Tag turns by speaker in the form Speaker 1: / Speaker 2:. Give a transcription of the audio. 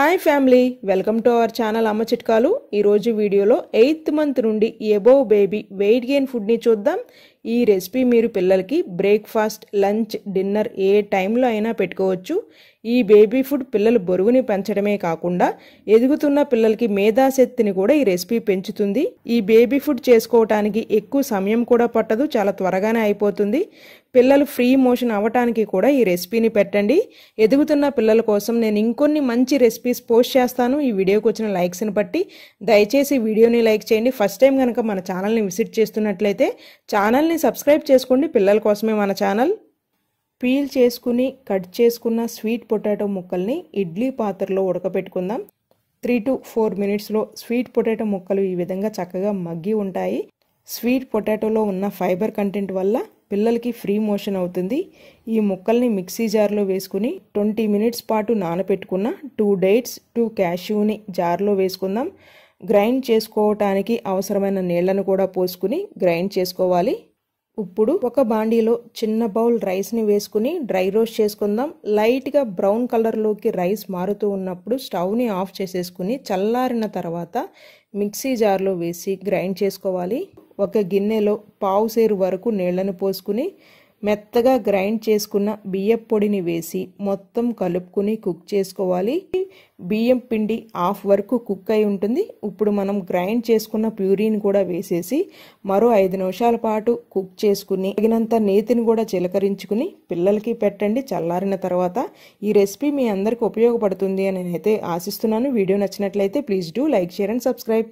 Speaker 1: hi family welcome to our channel అమ్మ చిట్కాలు ఈరోజు వీడియోలో ఎయిత్ మంత్ నుండి ఎబోవ్ బేబీ వెయిట్ గెయిన్ ఫుడ్ని చూద్దాం ఈ రెసిపీ మీరు పిల్లలకి బ్రేక్ఫాస్ట్ లంచ్ డిన్నర్ ఏ టైంలో అయినా పెట్టుకోవచ్చు ఈ బేబీ ఫుడ్ పిల్లలు బరువుని పెంచడమే కాకుండా ఎదుగుతున్న పిల్లలకి మేధాశక్తిని కూడా ఈ రెసిపీ పెంచుతుంది ఈ బేబీ ఫుడ్ చేసుకోవటానికి ఎక్కువ సమయం కూడా పట్టదు చాలా త్వరగానే అయిపోతుంది పిల్లలు ఫ్రీ మోషన్ అవ్వటానికి కూడా ఈ రెసిపీని పెట్టండి ఎదుగుతున్న పిల్లల కోసం నేను ఇంకొన్ని మంచి రెసిపీస్ పోస్ట్ చేస్తాను ఈ వీడియోకి వచ్చిన లైక్స్ని బట్టి దయచేసి వీడియోని లైక్ చేయండి ఫస్ట్ టైం కనుక మన ఛానల్ని విజిట్ చేస్తున్నట్లయితే ఛానల్ని ఛానల్ని సబ్స్క్రైబ్ చేసుకోండి పిల్లల కోసమే మన ఛానల్ పీల్ చేసుకుని కట్ చేసుకున్న స్వీట్ పొటాటో ముక్కల్ని ఇడ్లీ పాత్రలో ఉడకపెట్టుకుందాం త్రీ టు ఫోర్ మినిట్స్లో స్వీట్ పొటాటో ముక్కలు ఈ విధంగా చక్కగా మగ్గి ఉంటాయి స్వీట్ పొటాటోలో ఉన్న ఫైబర్ కంటెంట్ వల్ల పిల్లలకి ఫ్రీ మోషన్ అవుతుంది ఈ ముక్కల్ని మిక్సీ జార్లో వేసుకుని ట్వంటీ మినిట్స్ పాటు నానపెట్టుకున్న టూ డేట్స్ టూ క్యాష్యూని జార్లో వేసుకుందాం గ్రైండ్ చేసుకోవటానికి అవసరమైన నీళ్లను కూడా పోసుకుని గ్రైండ్ చేసుకోవాలి ఇప్పుడు ఒక బాండీలో చిన్న బౌల్ రైస్ని వేసుకుని డ్రై రోస్ట్ చేసుకుందాం లైట్గా బ్రౌన్ కలర్లోకి రైస్ మారుతూ ఉన్నప్పుడు స్టవ్ని ఆఫ్ చేసేసుకుని చల్లారిన తర్వాత మిక్సీ జార్లో వేసి గ్రైండ్ చేసుకోవాలి ఒక గిన్నెలో పావు సేరు వరకు నీళ్లను పోసుకుని మెత్తగా గ్రైండ్ చేసుకున్న బియ్యం పొడిని వేసి మొత్తం కలుపుకుని కుక్ చేసుకోవాలి బియ్యం పిండి హాఫ్ వరకు కుక్ అయి ఉంటుంది ఇప్పుడు మనం గ్రైండ్ చేసుకున్న ప్యూరీని కూడా వేసేసి మరో ఐదు నిమిషాల పాటు కుక్ చేసుకుని తగినంత నేతిని కూడా చిలకరించుకుని పిల్లలకి పెట్టండి చల్లారిన తర్వాత ఈ రెసిపీ మీ అందరికీ ఉపయోగపడుతుంది అని నేనైతే ఆశిస్తున్నాను వీడియో నచ్చినట్లయితే please do like share and subscribe